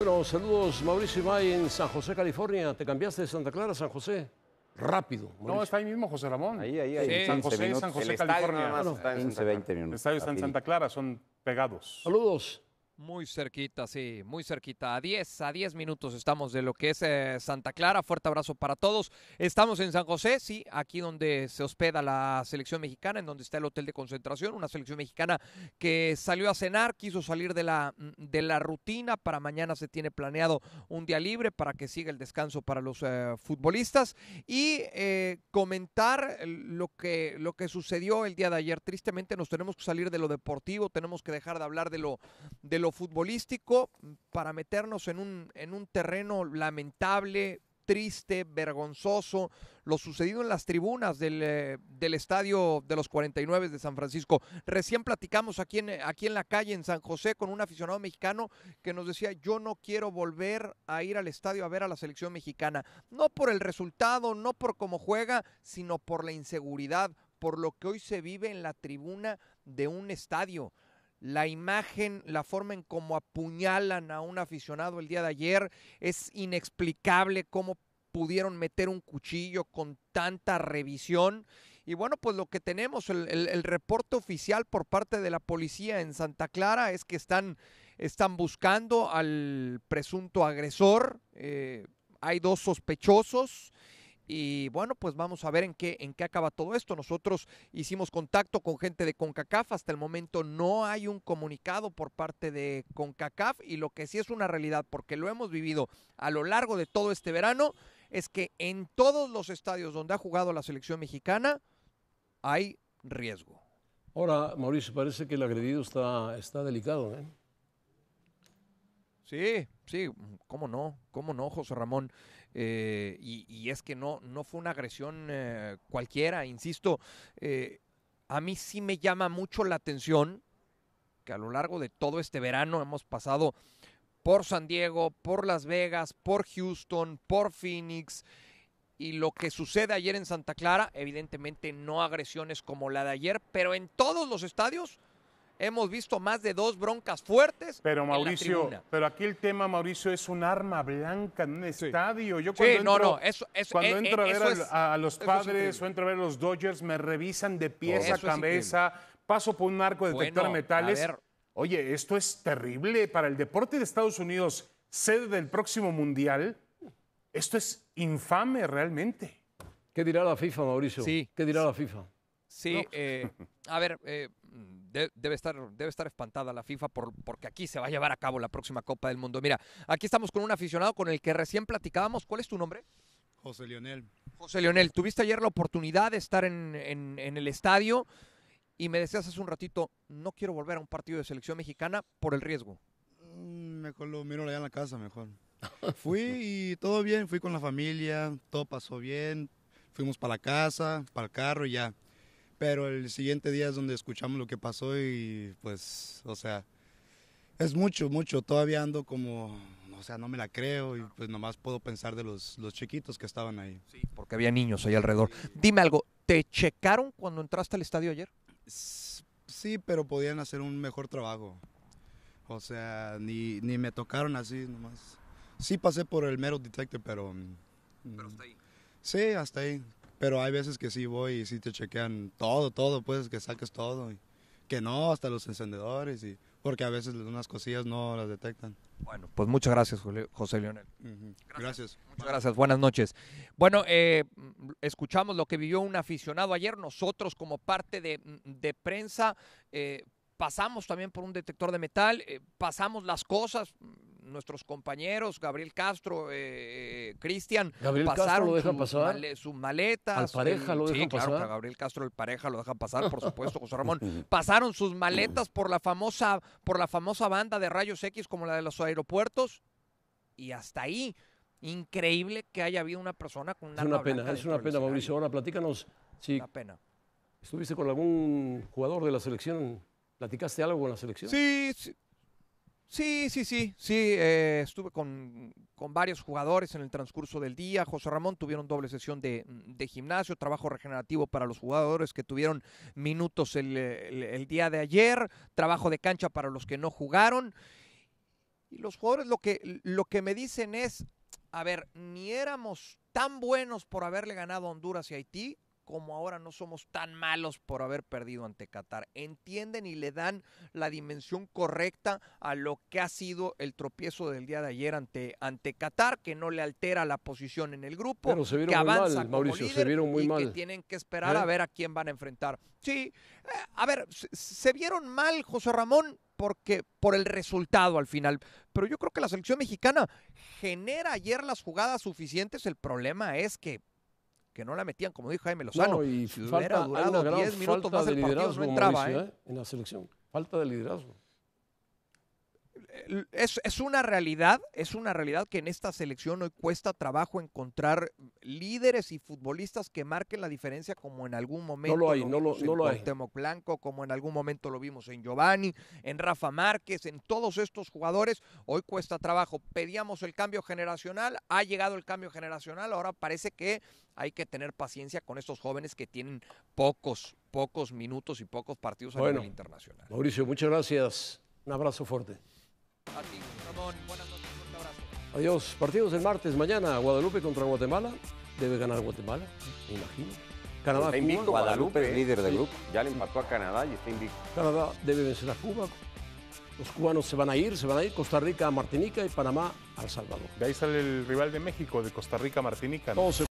Bueno, saludos Mauricio May en San José, California. ¿Te cambiaste de Santa Clara a San José? Rápido. No, está ahí mismo José Ramón. Ahí, ahí, ahí. San José, San José, California. está en 15, 20 minutos. El está en Santa Clara, son pegados. Saludos. Muy cerquita, sí, muy cerquita. A 10, a 10 minutos estamos de lo que es eh, Santa Clara. Fuerte abrazo para todos. Estamos en San José, sí, aquí donde se hospeda la selección mexicana, en donde está el hotel de concentración. Una selección mexicana que salió a cenar, quiso salir de la, mm, de la rutina. Para mañana se tiene planeado un día libre para que siga el descanso para los eh, futbolistas. Y eh, comentar lo que, lo que sucedió el día de ayer. Tristemente nos tenemos que salir de lo deportivo, tenemos que dejar de hablar de lo, de lo futbolístico mm, para meternos en un, en un terreno lamentable, triste, vergonzoso, lo sucedido en las tribunas del, eh, estadio de los 49 de San Francisco. Recién platicamos aquí en, aquí en la calle, en San José, con un aficionado mexicano que nos decía, yo no quiero volver a ir al estadio a ver a la selección mexicana, no por el resultado, no por cómo juega, sino por la inseguridad, por lo que hoy se vive en la tribuna de un estadio la imagen, la forma en cómo apuñalan a un aficionado el día de ayer, es inexplicable cómo pudieron meter un cuchillo con tanta revisión. Y bueno, pues lo que tenemos, el, reporte oficial por parte de la policía en Santa Clara es que están, están buscando al presunto agresor. Eh, hay dos sospechosos y bueno, pues vamos a ver en qué, en qué acaba todo esto. Nosotros hicimos contacto con gente de CONCACAF. Hasta el momento no hay un comunicado por parte de CONCACAF y lo que sí es una realidad, porque lo hemos vivido a lo largo de todo este verano, es que en todos los estadios donde ha jugado la selección mexicana hay riesgo. Ahora, Mauricio, parece que el agredido está, está delicado. ¿eh? Sí, sí, cómo no, cómo no, José Ramón. Eh, y, es que no, no fue una agresión eh, cualquiera, insisto, eh, a mí sí me llama mucho la atención que a lo largo de todo este verano hemos pasado por San Diego, por Las Vegas, por Houston, por Phoenix. Y lo que sucede ayer en Santa Clara, evidentemente no agresiones como la de ayer, pero en todos los estadios Hemos visto más de dos broncas fuertes. Pero Mauricio, pero aquí el tema, Mauricio, es un arma blanca en un estadio. Yo cuando sí, no, no, eso, cuando eh, eh, entro a ver a, los padres o entro a ver a los Dodgers, me revisan de pies a cabeza, paso por un arco de detector detector metales. Oye, esto es terrible para el deporte de Estados Unidos, sede del próximo mundial. Esto es infame realmente. ¿Qué dirá la FIFA, Mauricio? Sí. ¿Qué dirá la FIFA? Sí, eh, a ver, eh, debe, estar, debe estar espantada la FIFA por, porque aquí se va a llevar a cabo la próxima Copa del Mundo. Mira, aquí estamos con un aficionado con el que recién platicábamos. ¿Cuál es tu nombre? José Leonel. José Leonel, tuviste ayer la oportunidad de estar en, el estadio y me decías hace un ratito, no quiero volver a un partido de selección mexicana por el riesgo. Mm, me lo miro allá en la casa mejor. Fui y todo bien, fui con la familia, todo pasó bien, fuimos para la casa, para el carro y ya. Pero el siguiente día es donde escuchamos lo que pasó y pues, o sea, es mucho, mucho. Todavía ando como, o sea, no me la creo y pues nomás puedo pensar de los, los chiquitos que estaban ahí. Sí, porque había niños ahí alrededor. Dime algo, ¿te checaron cuando entraste al estadio ayer? Sí, pero podían hacer un mejor trabajo. O sea, ni, ni me tocaron así nomás. Sí pasé por el mero detector pero... Mm, pero hasta ahí. Sí, hasta ahí. Pero hay veces que sí voy y sí te chequean todo, todo, pues que saques todo. Y que no, hasta los encendedores, y porque a veces unas cosillas no las detectan. Bueno, pues muchas gracias, José Leonel. gracias. Muchas gracias, buenas noches. Bueno, eh, escuchamos lo que vivió un aficionado ayer. Nosotros, como parte de, mm, prensa, eh, pasamos también por un detector de metal, eh, pasamos las cosas, nuestros compañeros, Gabriel Castro, eh, eh Cristian, pasaron sus, pasar. maletas. Al pareja lo dejan pasar. a Gabriel Castro el pareja lo dejan pasar, por supuesto, José Ramón. pasaron sus maletas por la famosa, por la famosa banda de rayos X como la de los aeropuertos. Y hasta ahí. Increíble que haya habido una persona con una. Es una pena, es una pena, Mauricio. Ahora platícanos si pena. estuviste con algún jugador de la selección ¿Platicaste algo con la selección? Sí, sí, Sí, sí, sí, sí. Eh, estuve con, varios jugadores en el transcurso del día. José Ramón tuvieron doble sesión de, mm, de gimnasio, trabajo regenerativo para los jugadores que tuvieron minutos el, día de ayer, trabajo de cancha para los que no jugaron. Y los jugadores lo que, lo que me dicen es, a ver, ni éramos tan buenos por haberle ganado a Honduras y Haití, como ahora no somos tan malos por haber perdido ante Qatar. Entienden y le dan la dimensión correcta a lo que ha sido el tropiezo del día de ayer ante, ante Qatar, que no le altera la posición en el grupo, se vieron que avanza mal, y que tienen que esperar a ¿Eh? ver a quién van a enfrentar. Sí, eh, a ver, se, se vieron mal, José Ramón, porque por el resultado al final. Pero yo creo que la selección mexicana genera ayer las jugadas suficientes. El problema es que que no la metían, como dijo Jaime Lozano. y si hubiera durado 10 minutos más el partido, no entraba. ¿eh? ¿eh? En la selección, falta de liderazgo es, una realidad, es una realidad que en esta selección hoy cuesta trabajo encontrar líderes y futbolistas que marquen la diferencia como en algún momento no lo, en lo Blanco, como en algún momento lo vimos en Giovanni, en Rafa Márquez, en todos estos jugadores, hoy cuesta trabajo. Pedíamos el cambio generacional, ha llegado el cambio generacional, ahora parece que hay que tener paciencia con estos jóvenes que tienen pocos, pocos minutos y pocos partidos a nivel internacional. Mauricio, muchas gracias. Un abrazo fuerte. A Ramón. Buenas noches, un abrazo. Adiós. Partidos el martes, mañana, Guadalupe contra Guatemala. Debe ganar Guatemala, me imagino. Canadá, Guadalupe, líder del grupo. Ya le empató a Canadá y está invicto. Canadá debe vencer a Cuba. Los cubanos se van a ir, se van a ir Costa Rica a Martinica y Panamá al Salvador. De ahí sale el rival de México, de Costa Rica a Martinica. ¿no?